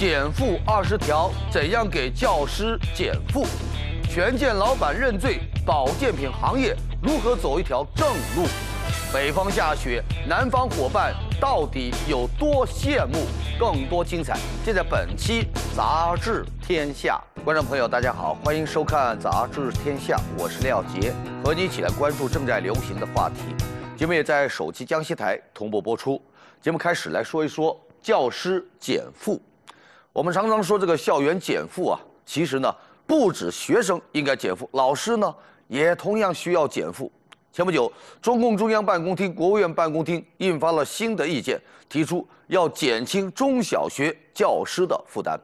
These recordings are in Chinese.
减负二十条，怎样给教师减负？权健老板认罪，保健品行业如何走一条正路？北方下雪，南方伙伴到底有多羡慕？更多精彩，就在本期《杂志天下》。观众朋友，大家好，欢迎收看《杂志天下》，我是廖杰，和你一起来关注正在流行的话题。节目也在手机江西台同步播出。节目开始，来说一说教师减负。我们常常说这个校园减负啊，其实呢，不止学生应该减负，老师呢也同样需要减负。前不久，中共中央办公厅、国务院办公厅印发了新的意见，提出要减轻中小学教师的负担。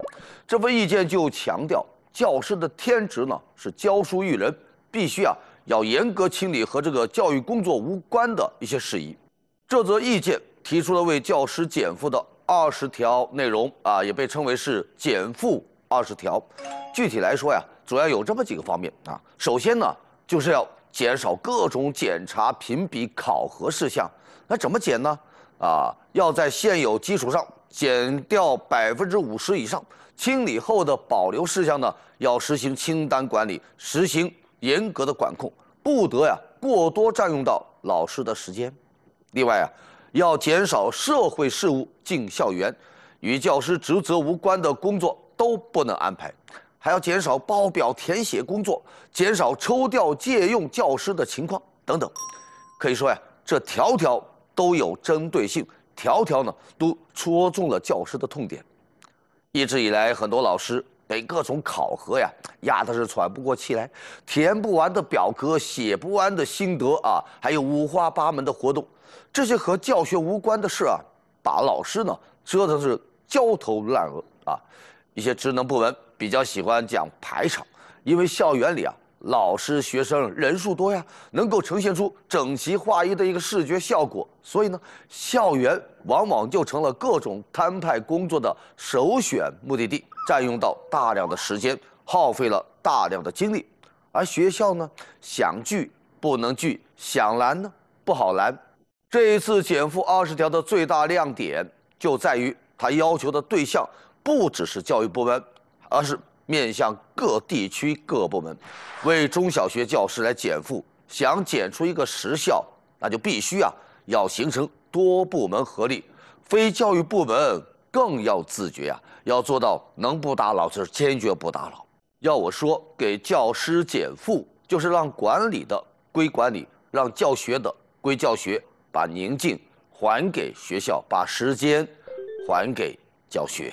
这份意见就强调，教师的天职呢是教书育人，必须啊要严格清理和这个教育工作无关的一些事宜。这则意见提出了为教师减负的。二十条内容啊，也被称为是减负二十条。具体来说呀，主要有这么几个方面啊。首先呢，就是要减少各种检查、评比、考核事项。那怎么减呢？啊，要在现有基础上减掉百分之五十以上。清理后的保留事项呢，要实行清单管理，实行严格的管控，不得呀过多占用到老师的时间。另外啊。要减少社会事务进校园，与教师职责无关的工作都不能安排，还要减少报表填写工作，减少抽调借用教师的情况等等。可以说呀，这条条都有针对性，条条呢都戳中了教师的痛点。一直以来，很多老师被各种考核呀压得是喘不过气来，填不完的表格、写不完的心得啊，还有五花八门的活动。这些和教学无关的事啊，把老师呢折腾是焦头烂额啊。一些职能部门比较喜欢讲排场，因为校园里啊，老师学生人数多呀，能够呈现出整齐划一的一个视觉效果，所以呢，校园往往就成了各种摊派工作的首选目的地，占用到大量的时间，耗费了大量的精力。而学校呢，想聚不能聚，想拦呢不好拦。这一次减负二十条的最大亮点就在于，它要求的对象不只是教育部门，而是面向各地区各部门，为中小学教师来减负。想减出一个实效，那就必须啊要形成多部门合力，非教育部门更要自觉啊要做到能不打扰就是坚决不打扰。要我说，给教师减负就是让管理的归管理，让教学的归教学。把宁静还给学校，把时间还给教学。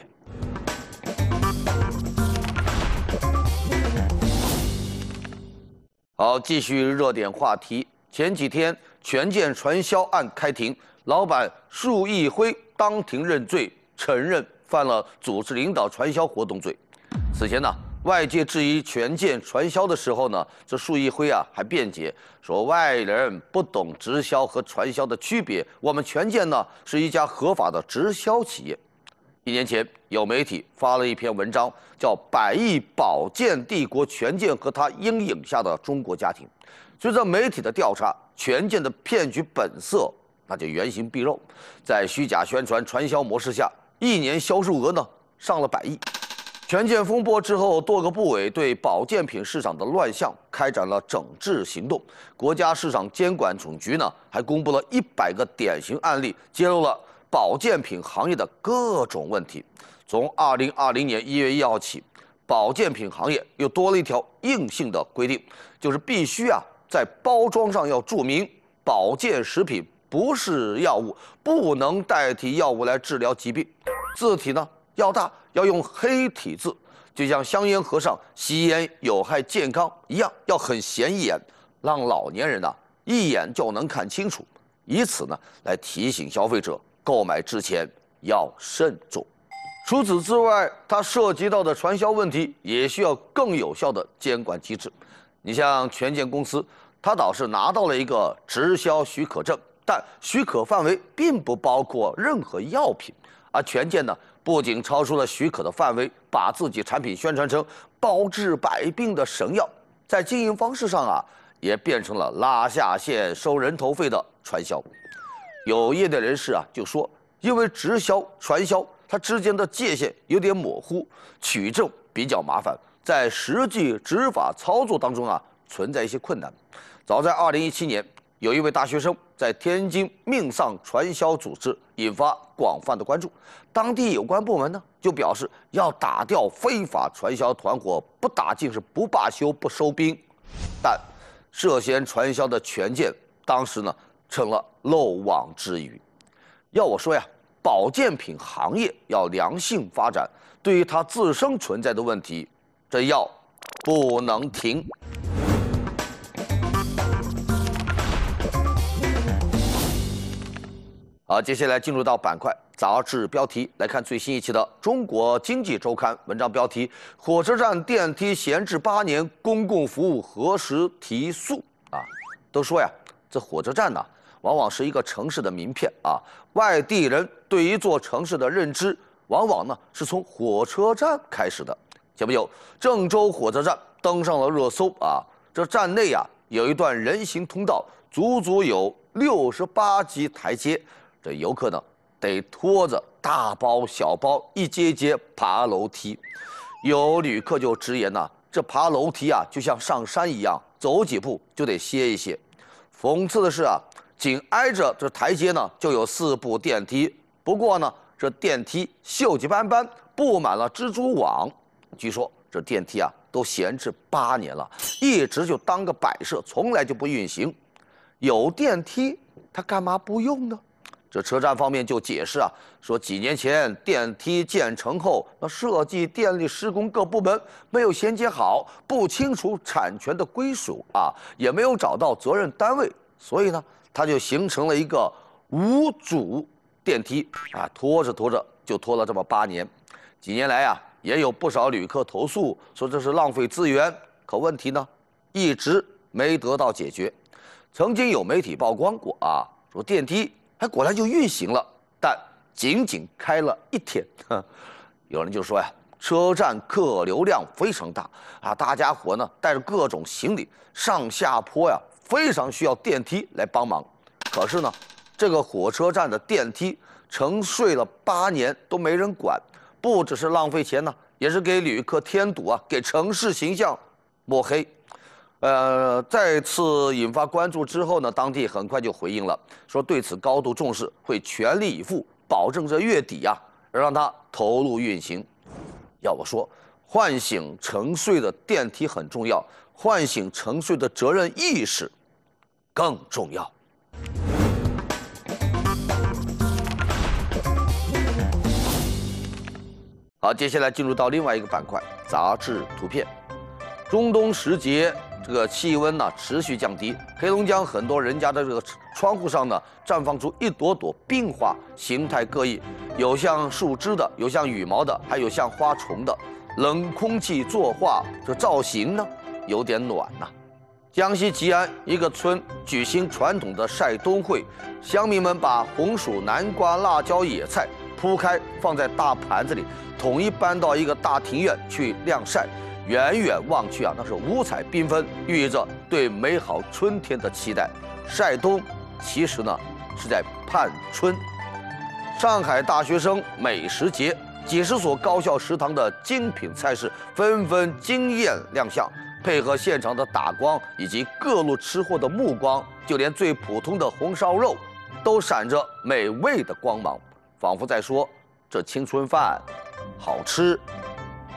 好，继续热点话题。前几天，权健传销案开庭，老板束义辉当庭认罪，承认犯了组织领导传销活动罪。此前呢？外界质疑权健传销的时候呢，这束一辉啊还辩解说外人不懂直销和传销的区别，我们权健呢是一家合法的直销企业。一年前，有媒体发了一篇文章，叫《百亿保健帝国：权健和他阴影下的中国家庭》。随着媒体的调查，权健的骗局本色那就原形毕露，在虚假宣传传销模式下，一年销售额呢上了百亿。权健风波之后，多个部委对保健品市场的乱象开展了整治行动。国家市场监管总局呢，还公布了一百个典型案例，揭露了保健品行业的各种问题。从二零二零年一月一号起，保健品行业又多了一条硬性的规定，就是必须啊，在包装上要注明：保健食品不是药物，不能代替药物来治疗疾病。字体呢要大。要用黑体字，就像香烟盒上“吸烟有害健康”一样，要很显眼，让老年人呢一眼就能看清楚，以此呢来提醒消费者购买之前要慎重。除此之外，它涉及到的传销问题也需要更有效的监管机制。你像权健公司，它倒是拿到了一个直销许可证，但许可范围并不包括任何药品。而权健呢，不仅超出了许可的范围，把自己产品宣传成包治百病的神药，在经营方式上啊，也变成了拉下线、收人头费的传销。有业内人士啊就说，因为直销、传销，它之间的界限有点模糊，取证比较麻烦，在实际执法操作当中啊，存在一些困难。早在二零一七年，有一位大学生。在天津命丧传销组织，引发广泛的关注。当地有关部门呢，就表示要打掉非法传销团伙，不打尽是不罢休、不收兵。但涉嫌传销的权健，当时呢成了漏网之鱼。要我说呀，保健品行业要良性发展，对于它自身存在的问题，这药不能停。好，接下来进入到板块杂志标题来看最新一期的《中国经济周刊》文章标题：火车站电梯闲置八年，公共服务何时提速？啊，都说呀，这火车站呢，往往是一个城市的名片啊。外地人对一座城市的认知，往往呢是从火车站开始的。前不久，郑州火车站登上了热搜啊。这站内呀，有一段人行通道，足足有六十八级台阶。这游客呢，得拖着大包小包，一阶一阶爬楼梯。有旅客就直言呐，这爬楼梯啊，就像上山一样，走几步就得歇一歇。讽刺的是啊，紧挨着这台阶呢，就有四部电梯。不过呢，这电梯锈迹斑斑，布满了蜘蛛网。据说这电梯啊，都闲置八年了，一直就当个摆设，从来就不运行。有电梯，他干嘛不用呢？这车站方面就解释啊，说几年前电梯建成后，那设计、电力、施工各部门没有衔接好，不清楚产权的归属啊，也没有找到责任单位，所以呢，它就形成了一个无主电梯啊，拖着拖着就拖了这么八年。几年来呀，也有不少旅客投诉说这是浪费资源，可问题呢，一直没得到解决。曾经有媒体曝光过啊，说电梯。它果然就运行了，但仅仅开了一天。有人就说呀，车站客流量非常大啊，大家伙呢带着各种行李上下坡呀，非常需要电梯来帮忙。可是呢，这个火车站的电梯沉睡了八年都没人管，不只是浪费钱呢，也是给旅客添堵啊，给城市形象抹黑。呃，再次引发关注之后呢，当地很快就回应了，说对此高度重视，会全力以赴，保证这月底呀让它投入运行。要我说，唤醒沉睡的电梯很重要，唤醒沉睡的责任意识更重要。好，接下来进入到另外一个板块，杂志图片，中东时节。这个气温呢持续降低，黑龙江很多人家的这个窗户上呢绽放出一朵朵冰花，形态各异，有像树枝的，有像羽毛的，还有像花虫的。冷空气作画，这造型呢有点暖呐。江西吉安一个村举行传统的晒冬会，乡民们把红薯、南瓜、辣椒、野菜铺开放在大盘子里，统一搬到一个大庭院去晾晒。远远望去啊，那是五彩缤纷，寓意着对美好春天的期待。晒冬其实呢是在盼春。上海大学生美食节，几十所高校食堂的精品菜式纷纷惊艳亮相，配合现场的打光以及各路吃货的目光，就连最普通的红烧肉，都闪着美味的光芒，仿佛在说：这青春饭，好吃。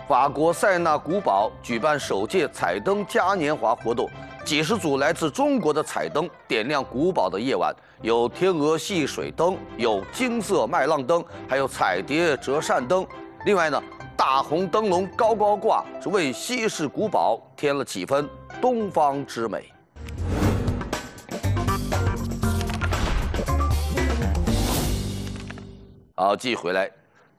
法国塞纳古堡举办首届彩灯嘉年华活动，几十组来自中国的彩灯点亮古堡的夜晚，有天鹅戏水灯，有金色麦浪灯，还有彩蝶折扇灯。另外呢，大红灯笼高高挂，为西式古堡添了几分东方之美。好，继续回来。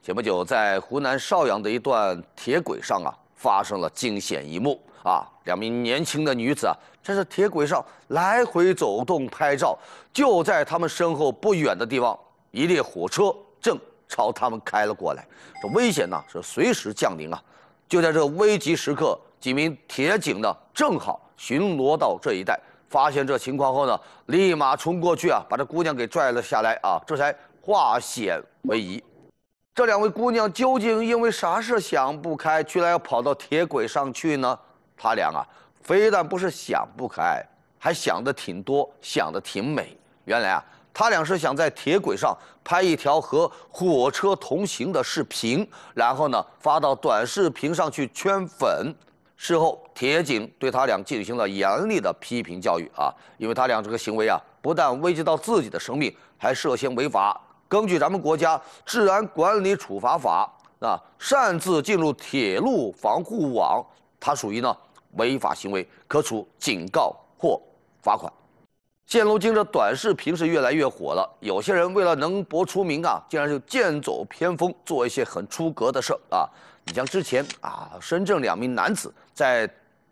前不久，在湖南邵阳的一段铁轨上啊，发生了惊险一幕啊！两名年轻的女子啊，在这铁轨上来回走动拍照，就在他们身后不远的地方，一列火车正朝他们开了过来，这危险呢是随时降临啊！就在这危急时刻，几名铁警呢正好巡逻到这一带，发现这情况后呢，立马冲过去啊，把这姑娘给拽了下来啊，这才化险为夷。这两位姑娘究竟因为啥事想不开，居然要跑到铁轨上去呢？他俩啊，非但不是想不开，还想得挺多，想得挺美。原来啊，他俩是想在铁轨上拍一条和火车同行的视频，然后呢发到短视频上去圈粉。事后，铁警对他俩进行了严厉的批评教育啊，因为他俩这个行为啊，不但危及到自己的生命，还涉嫌违法。根据咱们国家治安管理处罚法，啊，擅自进入铁路防护网，它属于呢违法行为，可处警告或罚款。现如今这短视频是越来越火了，有些人为了能博出名啊，竟然就剑走偏锋，做一些很出格的事啊。你像之前啊，深圳两名男子在。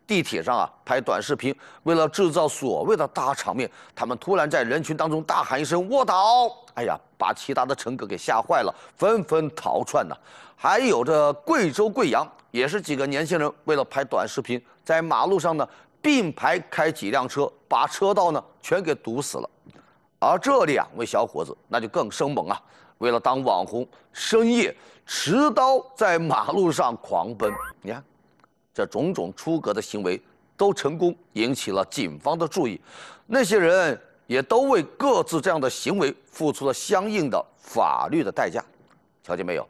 地铁上啊，拍短视频，为了制造所谓的大场面，他们突然在人群当中大喊一声“卧倒”！哎呀，把其他的乘客给吓坏了，纷纷逃窜呐。还有这贵州贵阳，也是几个年轻人为了拍短视频，在马路上呢并排开几辆车，把车道呢全给堵死了。而这两位小伙子那就更生猛啊，为了当网红，深夜持刀在马路上狂奔，你看。这种种出格的行为都成功引起了警方的注意，那些人也都为各自这样的行为付出了相应的法律的代价。瞧见没有？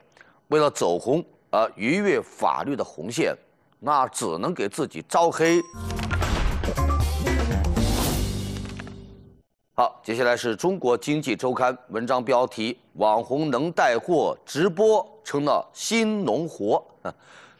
为了走红而逾越法律的红线，那只能给自己招黑。好，接下来是中国经济周刊文章标题：网红能带货，直播成了新农活。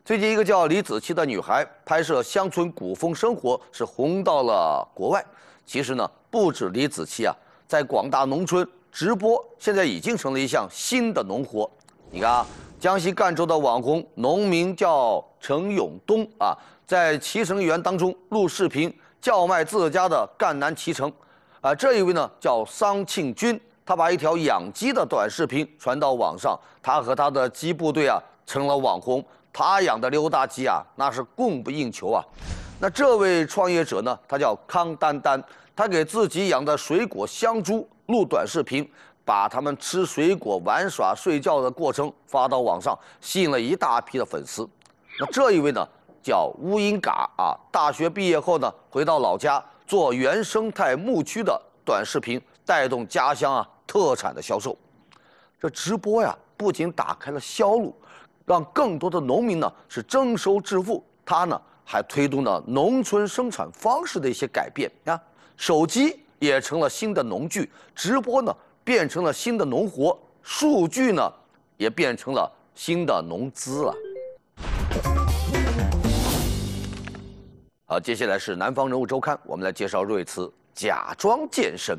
最近，一个叫李子柒的女孩拍摄乡村古风生活，是红到了国外。其实呢，不止李子柒啊，在广大农村直播现在已经成了一项新的农活。你看啊，江西赣州的网红农民叫程永东啊，在脐橙园当中录视频叫卖自家的赣南脐橙。啊，这一位呢叫桑庆军，他把一条养鸡的短视频传到网上，他和他的鸡部队啊成了网红。他养的溜达鸡啊，那是供不应求啊。那这位创业者呢，他叫康丹丹，他给自己养的水果香猪录短视频，把他们吃水果、玩耍、睡觉的过程发到网上，吸引了一大批的粉丝。那这一位呢，叫乌英嘎啊，大学毕业后呢，回到老家做原生态牧区的短视频，带动家乡啊特产的销售。这直播呀，不仅打开了销路。让更多的农民呢是增收致富，他呢还推动了农村生产方式的一些改变啊，手机也成了新的农具，直播呢变成了新的农活，数据呢也变成了新的农资了。好，接下来是《南方人物周刊》，我们来介绍瑞慈假装健身，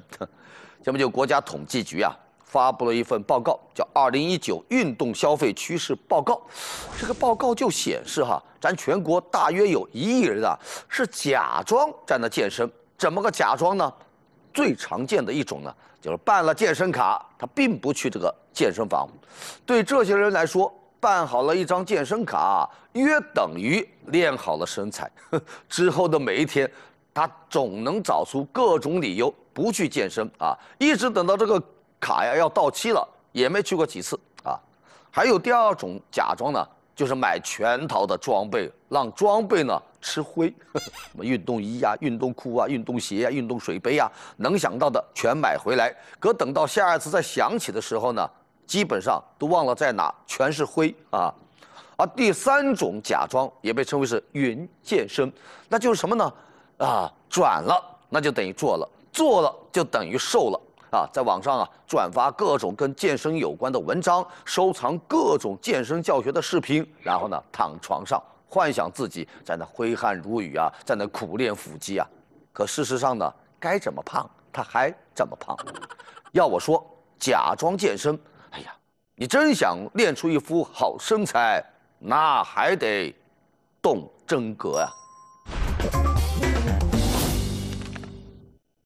下 面就国家统计局啊。发布了一份报告，叫《二零一九运动消费趋势报告》。这个报告就显示哈，咱全国大约有一亿人啊是假装在那健身。怎么个假装呢？最常见的一种呢，就是办了健身卡，他并不去这个健身房。对这些人来说，办好了一张健身卡，约等于练好了身材。之后的每一天，他总能找出各种理由不去健身啊，一直等到这个。卡呀要到期了，也没去过几次啊。还有第二种假装呢，就是买全套的装备，让装备呢吃灰。什 么运动衣呀、运动裤啊、运动鞋呀、运动水杯呀，能想到的全买回来。可等到下一次再想起的时候呢，基本上都忘了在哪，全是灰啊。而第三种假装也被称为是云健身，那就是什么呢？啊，转了，那就等于做了，做了就等于瘦了。啊，在网上啊转发各种跟健身有关的文章，收藏各种健身教学的视频，然后呢，躺床上幻想自己在那挥汗如雨啊，在那苦练腹肌啊。可事实上呢，该怎么胖他还怎么胖。要我说，假装健身，哎呀，你真想练出一副好身材，那还得动真格啊。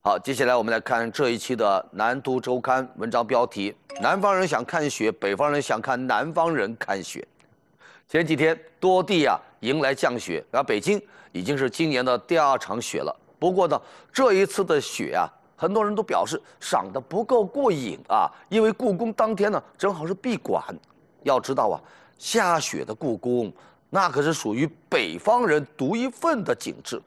好，接下来我们来看这一期的《南都周刊》文章标题：南方人想看雪，北方人想看南方人看雪。前几天多地啊迎来降雪，而北京已经是今年的第二场雪了。不过呢，这一次的雪啊，很多人都表示赏得不够过瘾啊，因为故宫当天呢正好是闭馆。要知道啊，下雪的故宫，那可是属于北方人独一份的景致。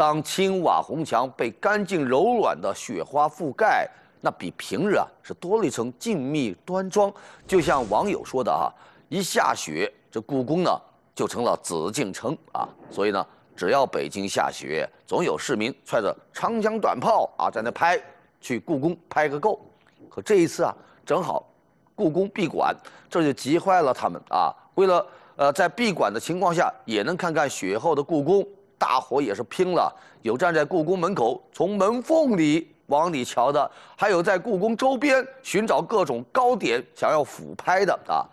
当青瓦红墙被干净柔软的雪花覆盖，那比平日啊是多了一层静谧端庄。就像网友说的啊，一下雪，这故宫呢就成了紫禁城啊。所以呢，只要北京下雪，总有市民揣着长枪短炮啊在那拍，去故宫拍个够。可这一次啊，正好，故宫闭馆，这就急坏了他们啊。为了呃在闭馆的情况下也能看看雪后的故宫。大伙也是拼了，有站在故宫门口从门缝里往里瞧的，还有在故宫周边寻找各种糕点想要俯拍的啊。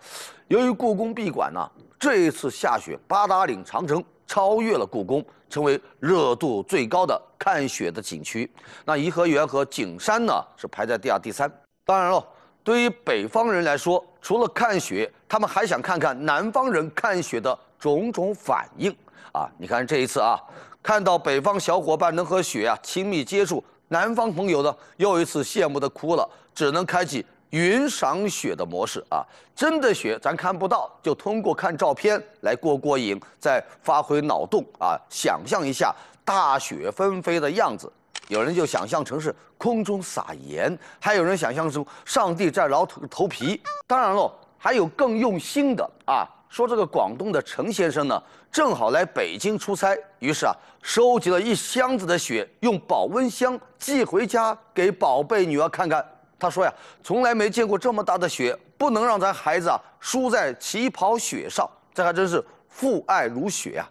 由于故宫闭馆呢，这一次下雪，八达岭长城超越了故宫，成为热度最高的看雪的景区。那颐和园和景山呢，是排在第二、第三。当然了，对于北方人来说，除了看雪，他们还想看看南方人看雪的种种反应。啊，你看这一次啊，看到北方小伙伴能和雪啊亲密接触，南方朋友呢又一次羡慕的哭了，只能开启云赏雪的模式啊。真的雪咱看不到，就通过看照片来过过瘾，再发挥脑洞啊，想象一下大雪纷飞的样子。有人就想象成是空中撒盐，还有人想象成上帝在挠头头皮。当然喽，还有更用心的啊。说这个广东的陈先生呢，正好来北京出差，于是啊，收集了一箱子的雪，用保温箱寄回家给宝贝女儿看看。他说呀，从来没见过这么大的雪，不能让咱孩子啊输在起跑雪上。这还真是父爱如雪呀，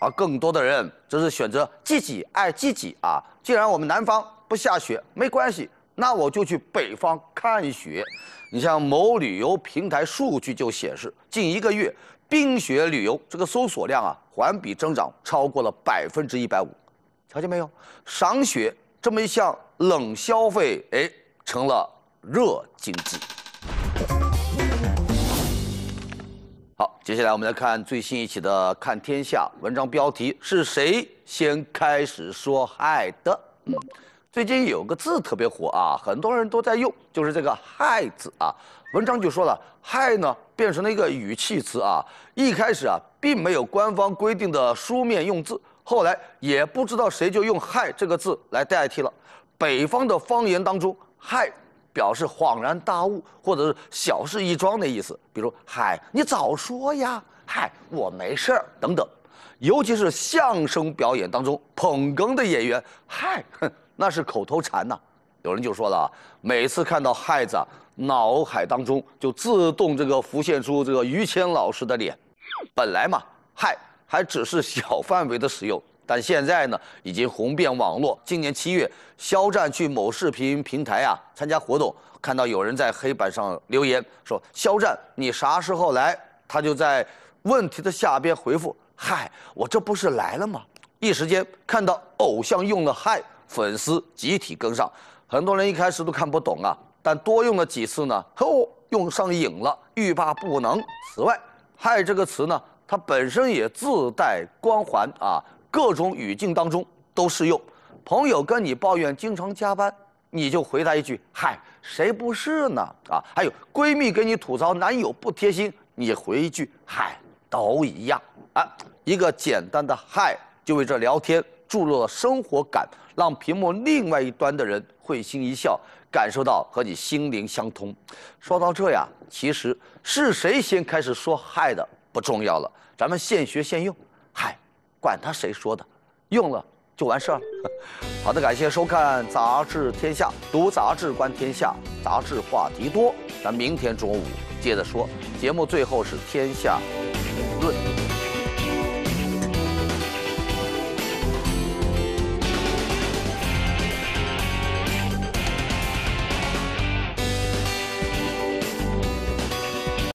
而更多的人则是选择自己爱自己啊。既然我们南方不下雪，没关系。那我就去北方看雪。你像某旅游平台数据就显示，近一个月冰雪旅游这个搜索量啊，环比增长超过了百分之一百五。瞧见没有？赏雪这么一项冷消费，哎，成了热经济。好，接下来我们来看最新一期的《看天下》文章标题：是谁先开始说“爱”的？最近有个字特别火啊，很多人都在用，就是这个“嗨”字啊。文章就说了，“嗨”呢变成了一个语气词啊。一开始啊，并没有官方规定的书面用字，后来也不知道谁就用“嗨”这个字来代替了。北方的方言当中，“嗨”表示恍然大悟或者是小事一桩的意思，比如“嗨，你早说呀”、“嗨，我没事儿”等等。尤其是相声表演当中，捧哏的演员“嗨”，哼。那是口头禅呐，有人就说了，每次看到害”字，脑海当中就自动这个浮现出这个于谦老师的脸。本来嘛，害”还只是小范围的使用，但现在呢，已经红遍网络。今年七月，肖战去某视频平台啊参加活动，看到有人在黑板上留言说：“肖战，你啥时候来？”他就在问题的下边回复：“嗨，我这不是来了吗？”一时间，看到偶像用了嗨。粉丝集体跟上，很多人一开始都看不懂啊，但多用了几次呢，哦，用上瘾了，欲罢不能。此外，嗨这个词呢，它本身也自带光环啊，各种语境当中都适用。朋友跟你抱怨经常加班，你就回答一句嗨，谁不是呢？啊，还有闺蜜跟你吐槽男友不贴心，你回一句嗨，都一样啊。一个简单的嗨，就为这聊天注入了生活感。让屏幕另外一端的人会心一笑，感受到和你心灵相通。说到这呀，其实是谁先开始说嗨的不重要了，咱们现学现用，嗨，管他谁说的，用了就完事儿。好的，感谢收看《杂志天下》，读杂志观天下，杂志话题多，咱明天中午接着说。节目最后是天下评论。